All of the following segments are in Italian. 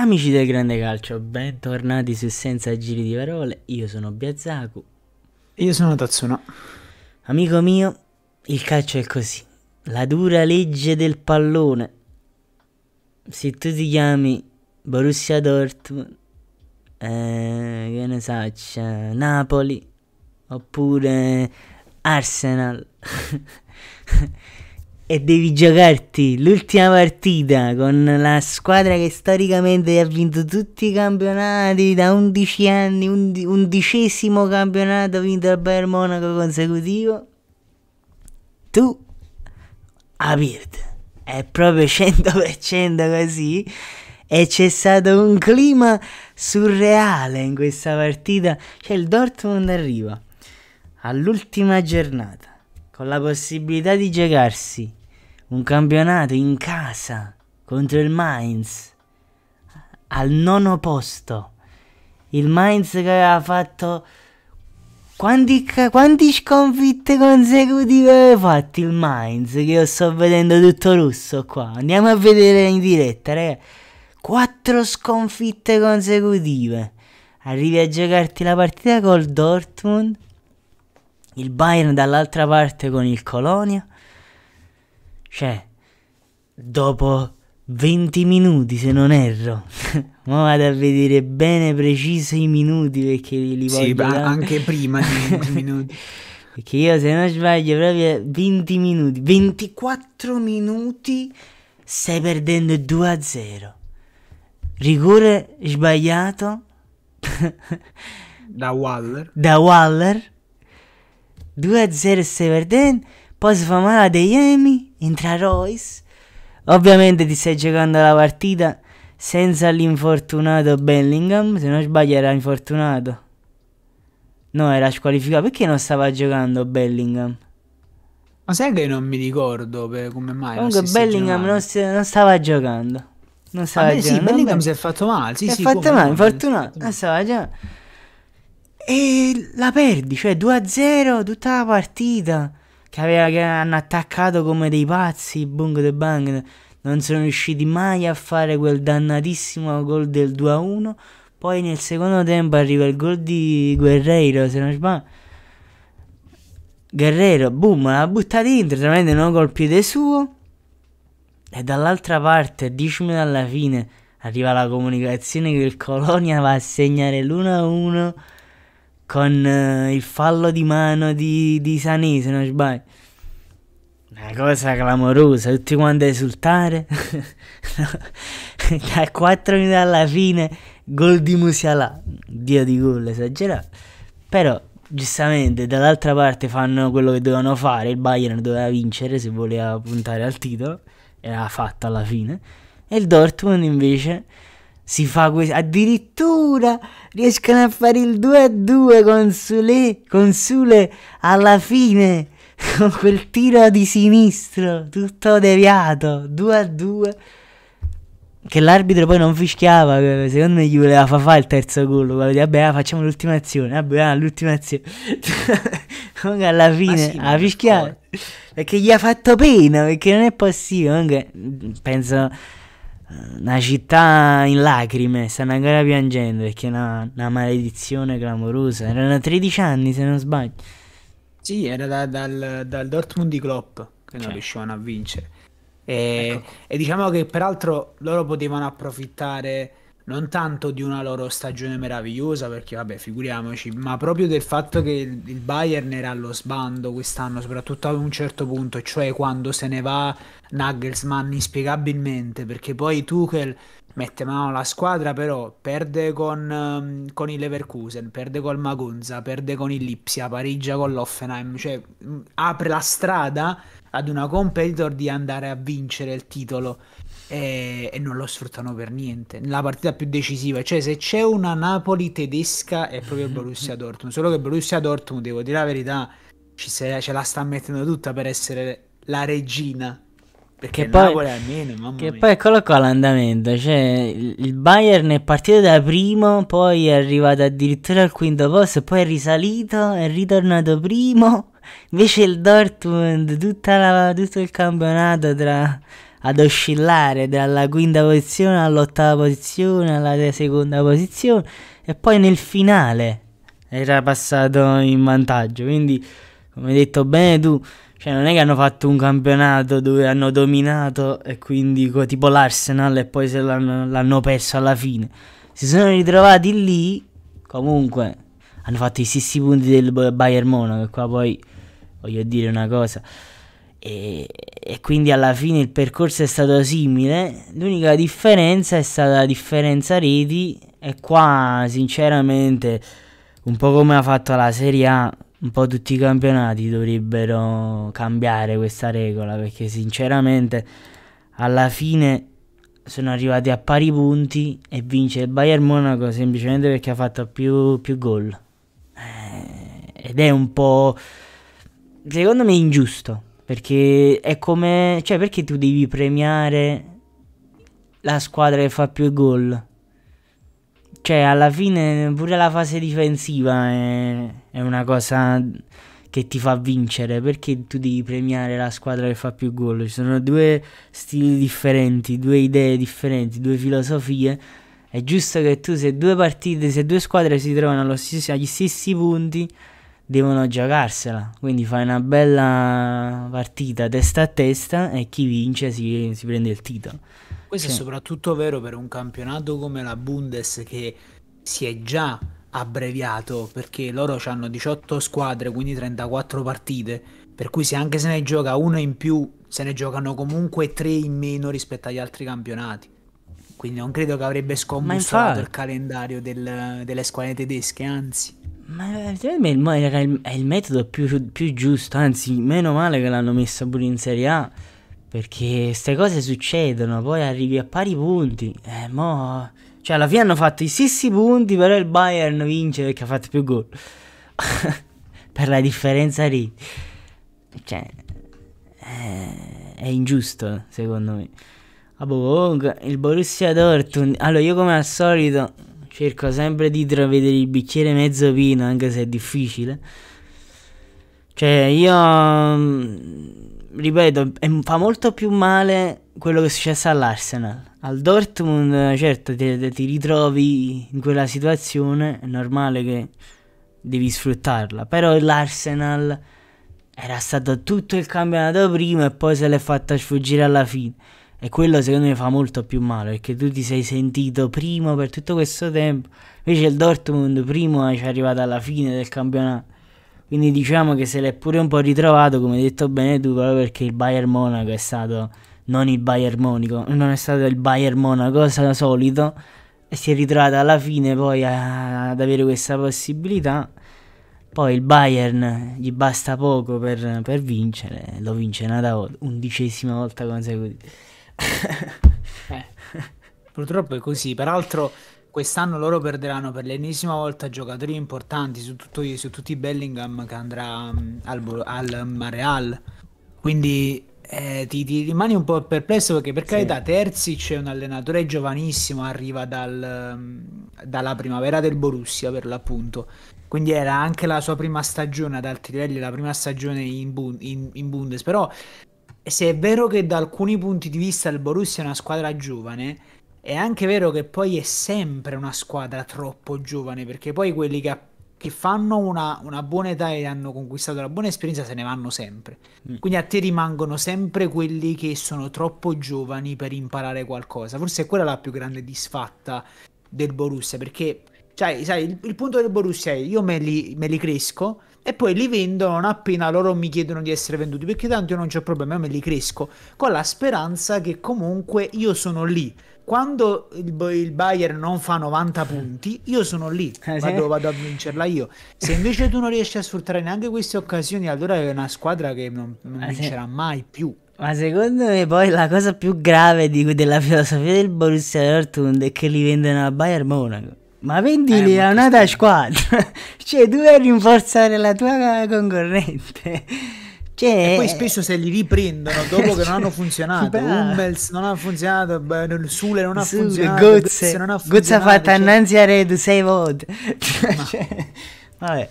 Amici del grande calcio, bentornati su Senza Giri di Parole, io sono Biazzaku. Io sono Tatsuna. Amico mio, il calcio è così, la dura legge del pallone. Se tu ti chiami Borussia Dortmund, eh, che ne saccia, Napoli, oppure Arsenal... e devi giocarti l'ultima partita con la squadra che storicamente ha vinto tutti i campionati da 11 anni, und- undicesimo campionato vinto dal Bayern Monaco consecutivo, tu a apirte. È proprio 100% così e c'è stato un clima surreale in questa partita. Cioè il Dortmund arriva all'ultima giornata con la possibilità di giocarsi un campionato in casa contro il Mainz al nono posto. Il Mainz che aveva fatto quanti, quanti sconfitte consecutive aveva fatto il Mainz che io sto vedendo tutto russo qua. Andiamo a vedere in diretta, ragazzi. Quattro sconfitte consecutive. Arrivi a giocarti la partita col Dortmund, il Bayern dall'altra parte con il Colonia cioè, dopo 20 minuti se non erro. Ma vado a vedere bene preciso i minuti perché li voglio... Sì, dare. anche prima di 20 minuti. Perché io se non sbaglio proprio 20 minuti, 24 minuti stai perdendo 2 a 0. Rigore sbagliato da Waller. Da Waller. 2 a 0 stai perdendo, poi si fa male a Deiemi Entra Royce. Ovviamente ti stai giocando la partita senza l'infortunato Bellingham. Se non sbaglio era infortunato. No, era squalificato. Perché non stava giocando Bellingham? Ma sai che non mi ricordo per, come mai? Comunque non Bellingham non, si, non, stava giocando. Non stava giocando. Sì, Bellingham si è fatto male. Sì, si sì, è fatto male, infortunato. Non stava giocando. E la perdi, cioè 2-0 tutta la partita che, aveva, che hanno attaccato come dei pazzi Bung The Bang. Non sono riusciti mai a fare quel dannatissimo gol del 2-1. Poi nel secondo tempo arriva il gol di Guerreiro, se non sbaglio. Guerrero, boom, la butta dentro, veramente non col piede suo. E dall'altra parte, 10 minuti alla fine, arriva la comunicazione che il Colonia va a segnare l'1-1 con eh, il fallo di mano di, di Sané, se non sbaglio. Una cosa clamorosa, tutti quanti a esultare. da 4 minuti alla fine, gol di Musiala. Dio di gol, esagerato. Però, giustamente, dall'altra parte fanno quello che dovevano fare. Il Bayern doveva vincere se voleva puntare al titolo. Era fatto alla fine. E il Dortmund invece si fa questo. Addirittura riescono a fare il 2 a 2 con Sule, con Sule alla fine con quel tiro di sinistro tutto deviato 2 a 2 che l'arbitro poi non fischiava eh, secondo me gli voleva fa il terzo gol vabbè ah, facciamo l'ultima azione vabbè ah, l'ultima azione comunque alla fine sì, ha fischiato perché gli ha fatto pena perché non è possibile comunque mm, penso una città in lacrime, stanno ancora piangendo perché è una, una maledizione clamorosa. Erano 13 anni se non sbaglio. Sì, era da, dal, dal, Dortmund di Klopp che cioè. non riuscivano a vincere. E, ecco. e diciamo che peraltro loro potevano approfittare non tanto di una loro stagione meravigliosa, perché vabbè, figuriamoci, ma proprio del fatto che il Bayern era allo sbando quest'anno, soprattutto ad un certo punto, cioè quando se ne va Nagelsmann inspiegabilmente, perché poi Tuchel mette mano alla squadra, però perde con, ehm, con il Leverkusen, perde col Magonza, perde con il Lipsia, pareggia con l'Offenheim, cioè apre la strada ad una competitor di andare a vincere il titolo e, e non lo sfruttano per niente nella partita più decisiva cioè se c'è una Napoli tedesca è proprio Borussia Dortmund solo che Borussia Dortmund devo dire la verità se, ce la sta mettendo tutta per essere la regina perché che poi, Napoli almeno, mamma che mia. poi eccolo qua l'andamento. Cioè, il Bayern è partito da primo, poi è arrivato addirittura al quinto posto, poi è risalito, è ritornato primo. Invece il Dortmund, la, tutto il campionato tra, ad oscillare dalla quinta posizione all'ottava posizione, alla seconda posizione e poi nel finale era passato in vantaggio. Quindi, come hai detto bene tu, cioè non è che hanno fatto un campionato dove hanno dominato e quindi tipo l'Arsenal e poi se l'hanno, l'hanno perso alla fine. Si sono ritrovati lì, comunque, hanno fatto i stessi punti del Bayern Monaco, che qua poi voglio dire una cosa. E, e, quindi alla fine il percorso è stato simile. L'unica differenza è stata la differenza reti. E qua, sinceramente, un po' come ha fatto la Serie A, un po' tutti i campionati dovrebbero cambiare questa regola. Perché, sinceramente, alla fine sono arrivati a pari punti e vince il Bayern Monaco semplicemente perché ha fatto più, più gol. Eh, ed è un po' secondo me è ingiusto. Perché è come... Cioè, perché tu devi premiare la squadra che fa più gol? Cioè, alla fine pure la fase difensiva è, è una cosa che ti fa vincere. Perché tu devi premiare la squadra che fa più gol? Ci sono due stili differenti, due idee differenti, due filosofie. È giusto che tu se due partite, se due squadre si trovano agli stessi punti devono giocarsela. Quindi fai una bella partita testa a testa e chi vince si, si prende il titolo. Questo sì. è soprattutto vero per un campionato come la Bundes che si è già abbreviato perché loro hanno 18 squadre, quindi 34 partite, per cui se anche se ne gioca una in più, se ne giocano comunque tre in meno rispetto agli altri campionati. Quindi non credo che avrebbe scombussolato il calendario del, delle squadre tedesche, anzi. Ma secondo me il, era il, è il metodo più, più, giusto, anzi meno male che l'hanno messo pure in Serie A, perché queste cose succedono, poi arrivi a pari punti, eh, mo... Cioè alla fine hanno fatto i stessi punti, però il Bayern vince perché ha fatto più gol. per la differenza lì. Cioè, eh, è ingiusto secondo me. Ah, comunque, il Borussia Dortmund. Allora, io come al solito cerco sempre di travedere il bicchiere mezzo pieno, anche se è difficile. Cioè, io mm, ripeto, fa molto più male quello che è successo all'Arsenal. Al Dortmund, certo, ti, ti, ritrovi in quella situazione, è normale che devi sfruttarla, però l'Arsenal era stato tutto il campionato prima e poi se l'è fatta sfuggire alla fine. E quello secondo me fa molto più male perché tu ti sei sentito primo per tutto questo tempo. Invece il Dortmund primo ci è arrivato alla fine del campionato. Quindi diciamo che se l'è pure un po' ritrovato, come hai detto bene tu, proprio perché il Bayern Monaco è stato non il Bayern Monaco, non è stato il Bayern Monaco solito e si è ritrovata alla fine poi ad avere questa possibilità. Poi il Bayern gli basta poco per, per vincere, lo vince una Nadal undicesima volta consecutiva. Eh. purtroppo è così. Peraltro, quest'anno loro perderanno per l'ennesima volta giocatori importanti su, tutto, su tutti i Bellingham che andrà mm, al, al Mareal. Quindi eh, ti, ti, rimani un po' perplesso perché per carità sì. Terzi c'è un allenatore giovanissimo, arriva dal, mm, dalla primavera del Borussia per l'appunto. Quindi era anche la sua prima stagione ad altri livelli, la prima stagione in, bu- in, in Bundes, però se è vero che da alcuni punti di vista il Borussia è una squadra giovane, è anche vero che poi è sempre una squadra troppo giovane, perché poi quelli che, che fanno una, una, buona età e hanno conquistato una buona esperienza se ne vanno sempre. Mm. Quindi a te rimangono sempre quelli che sono troppo giovani per imparare qualcosa. Forse è quella la più grande disfatta del Borussia, perché cioè, sai, il, il punto del Borussia è io me li, me li cresco e poi li vendono non appena loro mi chiedono di essere venduti, perché tanto io non c'ho problema, io me li cresco, con la speranza che comunque io sono lì. Quando il, il Bayern non fa 90 punti, io sono lì, eh vado, vado a vincerla io. Se invece tu non riesci a sfruttare neanche queste occasioni, allora è una squadra che non, non vincerà mai più. Ma secondo me poi la cosa più grave di, della filosofia del Borussia Dortmund è che li vendono a Bayern Monaco. Ma vendili eh, a un'altra squadra. cioè, tu devi rinforzare la tua concorrente. Cioè, e poi eh. spesso se li riprendono dopo che non hanno funzionato, Hummels non ha funzionato, Sule non ha Sule, funzionato, Gozze, non ha funzionato. Gozze ha fatto cioè... annanzi a Red 6 volte. Ma... cioè, vabbè,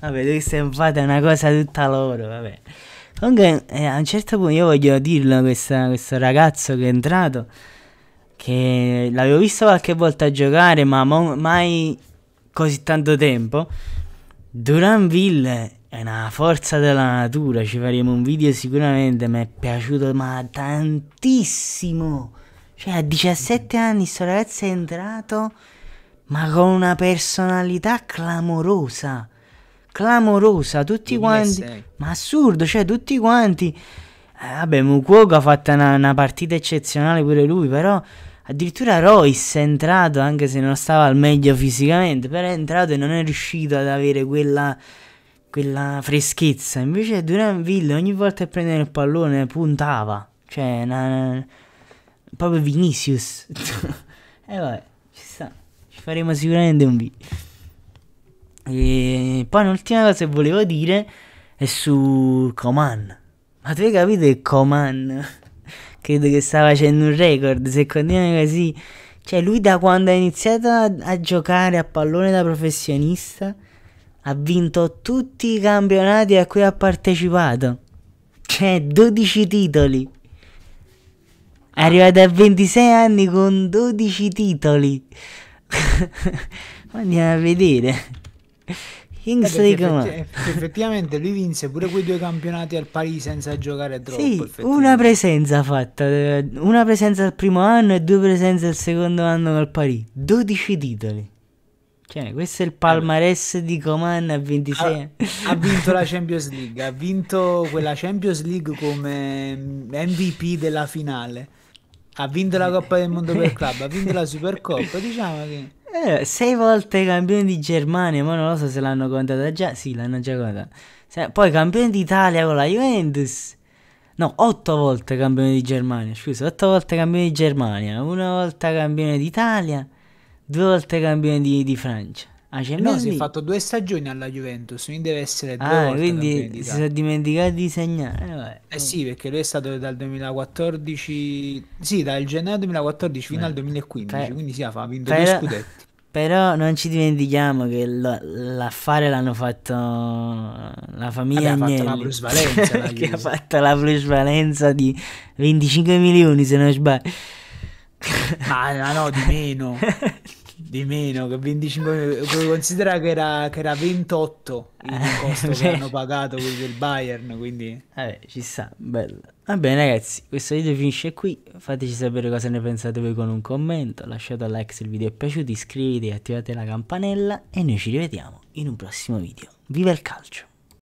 vabbè, questa è una cosa tutta loro, vabbè. Comunque, eh, a un certo punto io voglio dirlo a questo ragazzo che è entrato che l'avevo visto qualche volta giocare, ma mai così tanto tempo. Duranville è una forza della natura, ci faremo un video sicuramente, mi è piaciuto ma tantissimo. Cioè a 17 anni sto ragazzo è entrato ma con una personalità clamorosa. Clamorosa, tutti quanti. Ma assurdo, cioè tutti quanti eh, vabbè, Mukuogo ha fatto una, una, partita eccezionale pure lui, però addirittura Royce è entrato, anche se non stava al meglio fisicamente, però è entrato e non è riuscito ad avere quella, quella freschezza. Invece Duranville ogni volta che prendeva il pallone puntava, cioè una, proprio Vinicius. e eh, vabbè, ci sta, ci faremo sicuramente un video. E poi un'ultima cosa che volevo dire è su Coman ma tu hai capito il Coman? Credo che sta facendo un record. Se continua così. Cioè, lui da quando ha iniziato a, a, giocare a pallone da professionista ha vinto tutti i campionati a cui ha partecipato. Cioè, 12 titoli. È arrivato a 26 anni con 12 titoli. Andiamo a vedere. Kings League effetti, effettivamente lui vinse pure quei due campionati al Paris senza giocare troppo sì, una presenza fatta eh, una presenza al primo anno e due presenze al secondo anno al Paris 12 titoli cioè, questo è il palmarès di Coman a 26 ha, ha vinto la Champions League ha vinto quella Champions League come MVP mm, della finale ha vinto la Coppa del Mondo per club ha vinto la Supercoppa diciamo che eh, sei volte campione di Germania, ma non lo so se l'hanno contata già. Sì, l'hanno già contata. Se, poi campione d'Italia con la Juventus. No, otto volte campione di Germania. Scusa, otto volte campione di Germania. Una volta campione d'Italia. Due volte campione di, di Francia. Ah, eh, no, si è fatto due stagioni alla Juventus, quindi deve essere due ah, quindi si è dimenticato di segnare. Eh, eh, sì, perché lui è stato dal 2014, sì, dal gennaio 2014 fino Beh. al 2015, Fai... quindi si sì, ha vinto Fai due scudetti. Però non ci dimentichiamo che l- l'affare l'hanno fatto la famiglia Vabbè, Agnelli. Ha fatto la plusvalenza. che ha fatto la plusvalenza di 25 milioni se non sbaglio. Ma no, di meno. Di meno, che 25 considera che era, che era 28 il eh, costo che cioè. hanno pagato quelli del Bayern, quindi... Vabbè, ci sta, bello. Va bene ragazzi, questo video finisce qui, fateci sapere cosa ne pensate voi con un commento, lasciate un like se il video è piaciuto, iscrivetevi, attivate la campanella e noi ci rivediamo in un prossimo video. Viva il calcio!